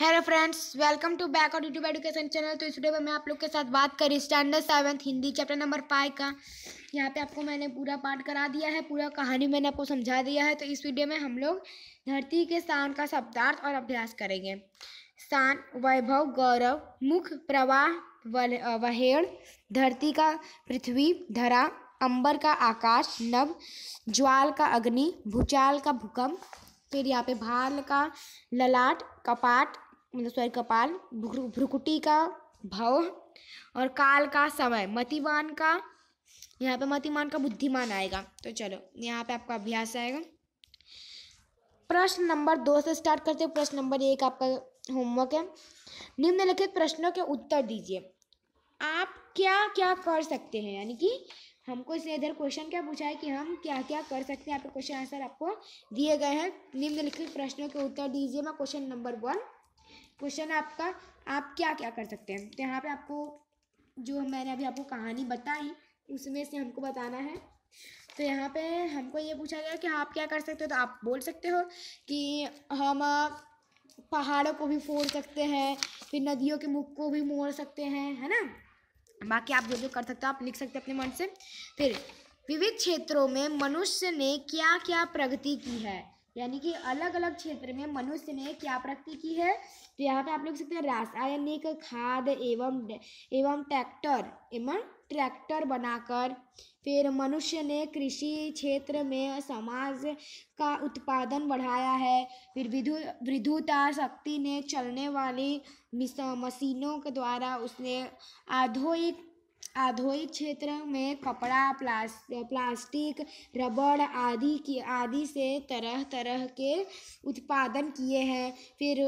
hello friends welcome to back on YouTube education channel तो इस video में मैं आप लोग के साथ बात करी standard seventh Hindi chapter number five का यहाँ पे आपको मैंने पूरा पाठ करा दिया है पूरा कहानी मैंने आपको समझा दिया है तो इस वीडियो में हम लोग धरती के स्थान का शब्दार्थ और अभ्यास करेंगे स्थान वैभव गौरव मुख प्रवाह वहेड़ धरती का पृथ्वी धरा अंबर का आकाश नव ज्वाल का अग्नि भूचाल का भूकंप फिर यहाँ पे भाल का ललाट कपाट मतलब सॉरी कपाल भ्रुकुटी का भाव और काल का समय मतिमान का यहाँ पे मतिमान का बुद्धिमान आएगा तो चलो यहाँ पे आपका अभ्यास आएगा प्रश्न नंबर दो से स्टार्ट करते हैं प्रश्न नंबर एक आपका होमवर्क है निम्नलिखित प्रश्नों के उत्तर दीजिए आप क्या क्या कर सकते हैं यानी कि हमको इसे इधर क्वेश्चन क्या पूछा है कि हम क्या क्या कर सकते हैं आपके क्वेश्चन आंसर आपको दिए गए हैं निम्नलिखित प्रश्नों के उत्तर दीजिए मैं क्वेश्चन नंबर वन क्वेश्चन है आपका आप क्या क्या कर सकते हैं तो यहाँ पे आपको जो मैंने अभी आपको कहानी बताई उसमें से हमको बताना है तो यहाँ पे हमको ये पूछा गया कि आप क्या कर सकते हो तो आप बोल सकते हो कि हम पहाड़ों को भी फोड़ सकते हैं फिर नदियों के मुख को भी मोड़ सकते हैं है ना बाकी आप जो जो कर सकते हो आप लिख सकते हो अपने मन से फिर विविध क्षेत्रों में मनुष्य ने क्या क्या प्रगति की है यानी कि अलग अलग क्षेत्र में मनुष्य ने क्या प्रगति की है तो यहाँ पे आप लोग सकते हैं रासायनिक खाद एवं एवं ट्रैक्टर एवं ट्रैक्टर बनाकर फिर मनुष्य ने कृषि क्षेत्र में समाज का उत्पादन बढ़ाया है फिर विद्युता शक्ति ने चलने वाली मशीनों के द्वारा उसने आधुनिक औद्योगिक क्षेत्र में कपड़ा प्लास प्लास्टिक रबड़ आदि की आदि से तरह तरह के उत्पादन किए हैं फिर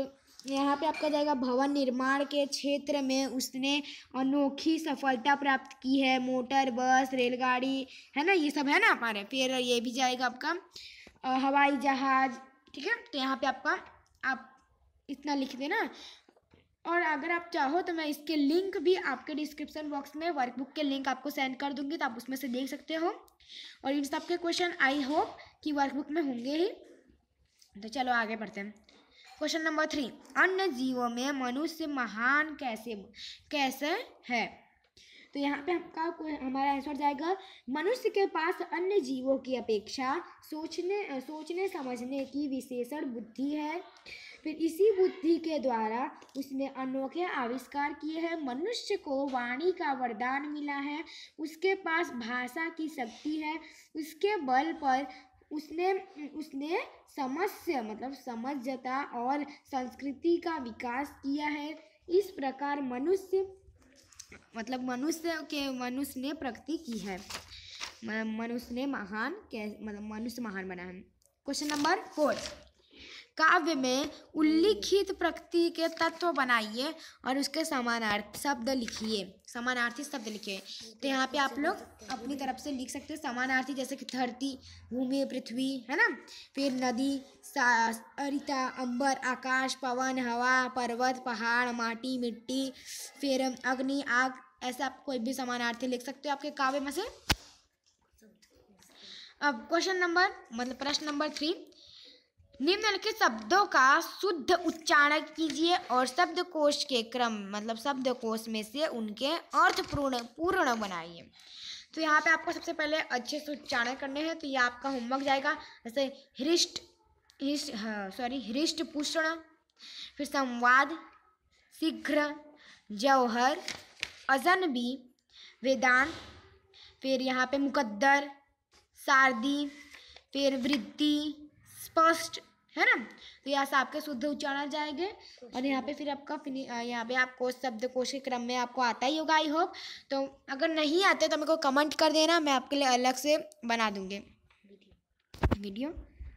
यहाँ पे आपका जाएगा भवन निर्माण के क्षेत्र में उसने अनोखी सफलता प्राप्त की है मोटर बस रेलगाड़ी है ना ये सब है ना हमारे फिर ये भी जाएगा आपका हवाई जहाज ठीक है तो यहाँ पे आपका आप इतना लिख देना और अगर आप चाहो तो मैं इसके लिंक भी आपके डिस्क्रिप्शन बॉक्स में वर्कबुक के लिंक आपको सेंड कर दूंगी तो आप उसमें से देख सकते हो और इन सबके क्वेश्चन आई होप कि वर्कबुक में होंगे ही तो चलो आगे बढ़ते हैं क्वेश्चन नंबर थ्री अन्य जीवों में मनुष्य महान कैसे कैसे है तो यहाँ पे आपका हमारा आंसर जाएगा मनुष्य के पास अन्य जीवों की अपेक्षा सोचने सोचने समझने की विशेषण बुद्धि है फिर इसी बुद्धि के द्वारा उसने अनोखे आविष्कार किए हैं मनुष्य को वाणी का वरदान मिला है उसके पास भाषा की शक्ति है उसके बल पर उसने उसने समस्य मतलब समझता और संस्कृति का विकास किया है इस प्रकार मनुष्य मतलब मनुष्य के मनुष्य ने प्रगति की है मनुष्य ने महान मतलब मनुष्य महान बना है क्वेश्चन नंबर फोर काव्य में उल्लिखित प्रकृति के तत्व बनाइए और उसके समानार्थ शब्द लिखिए समानार्थी शब्द लिखिए तो यहाँ पे आप लोग अपनी तरफ से लिख सकते हैं समानार्थी जैसे कि धरती भूमि पृथ्वी है ना फिर नदी अरिता अंबर आकाश पवन हवा पर्वत पहाड़ माटी मिट्टी फिर अग्नि आग ऐसे आप कोई भी समानार्थी लिख सकते हो आपके काव्य में से अब क्वेश्चन नंबर मतलब प्रश्न नंबर थ्री निम्नलिखित शब्दों का शुद्ध उच्चारण कीजिए और शब्दकोश के क्रम मतलब शब्दकोश में से उनके अर्थपूर्ण पूर्ण बनाइए तो यहाँ पे आपको सबसे पहले अच्छे से उच्चारण करने हैं तो ये आपका होमवर्क जाएगा जैसे हृष्ट हृष्ट सॉरी हाँ, हृष्ट पुष्ण फिर संवाद शीघ्र जौहर अजनबी वेदांत फिर यहाँ पे मुकद्दर शारदी फिर वृद्धि स्पष्ट है ना तो यहाँ से आपके शुद्ध उच्चारण जाएंगे और यहाँ पे फिर आपका फिनि यहाँ पे आपको शब्द कोश के क्रम में आपको आता ही होगा आई होप तो अगर नहीं आते तो मेरे को कमेंट कर देना मैं आपके लिए अलग से बना दूँगी वीडियो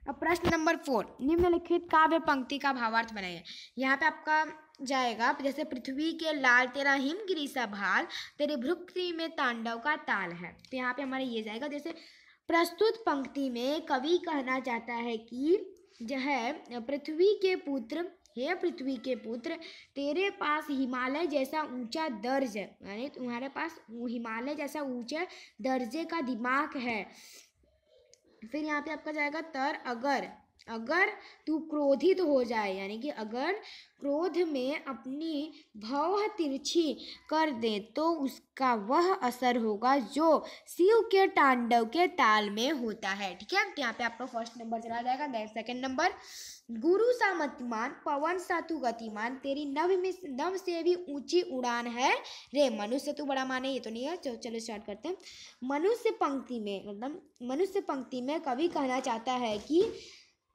अब प्रश्न नंबर फोर निम्नलिखित काव्य पंक्ति का भावार्थ बनाइए यहाँ पे आपका जाएगा जैसे पृथ्वी के लाल तेरा हिमगिरी सा भाल तेरे भ्रुक्ति में तांडव का ताल है तो यहाँ पे हमारा ये जाएगा जैसे प्रस्तुत पंक्ति में कवि कहना चाहता है कि है पृथ्वी के पुत्र हे पृथ्वी के पुत्र तेरे पास हिमालय जैसा ऊंचा दर्ज यानी तुम्हारे पास हिमालय जैसा ऊंचे दर्जे का दिमाग है फिर यहाँ पे आपका जाएगा तर अगर अगर तू क्रोधित हो जाए यानी कि अगर क्रोध में अपनी भव तिरछी कर दे तो उसका वह असर होगा जो शिव के तांडव के ताल में होता है ठीक है तो यहाँ पे आपका फर्स्ट नंबर चला जाएगा देन सेकंड नंबर गुरु सा मतिमान पवन सा तू गतिमान तेरी नव में नव से भी ऊंची उड़ान है रे मनुष्य तू तो बड़ा माने ये तो नहीं है चलो चलो स्टार्ट करते हैं मनुष्य पंक्ति में मतलब मनुष्य पंक्ति में कवि कहना चाहता है कि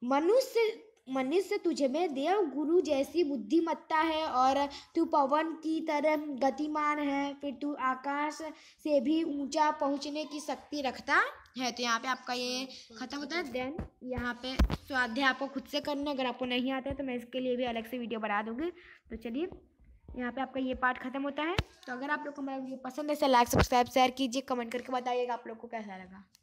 मनुष्य मनुष्य तुझे में देव गुरु जैसी बुद्धिमत्ता है और तू पवन की तरह गतिमान है फिर तू आकाश से भी ऊंचा पहुंचने की शक्ति रखता है तो यहाँ पे आपका ये खत्म होता है देन यहाँ पे स्वाध्याय आपको खुद से करना अगर आपको नहीं आता है तो मैं इसके लिए भी अलग से वीडियो बना दूँगी तो चलिए यहाँ पे आपका ये पार्ट खत्म होता है तो अगर आप लोग को मेरा वीडियो पसंद है तो लाइक सब्सक्राइब शेयर कीजिए कमेंट करके बताइएगा आप लोग को कैसा लगा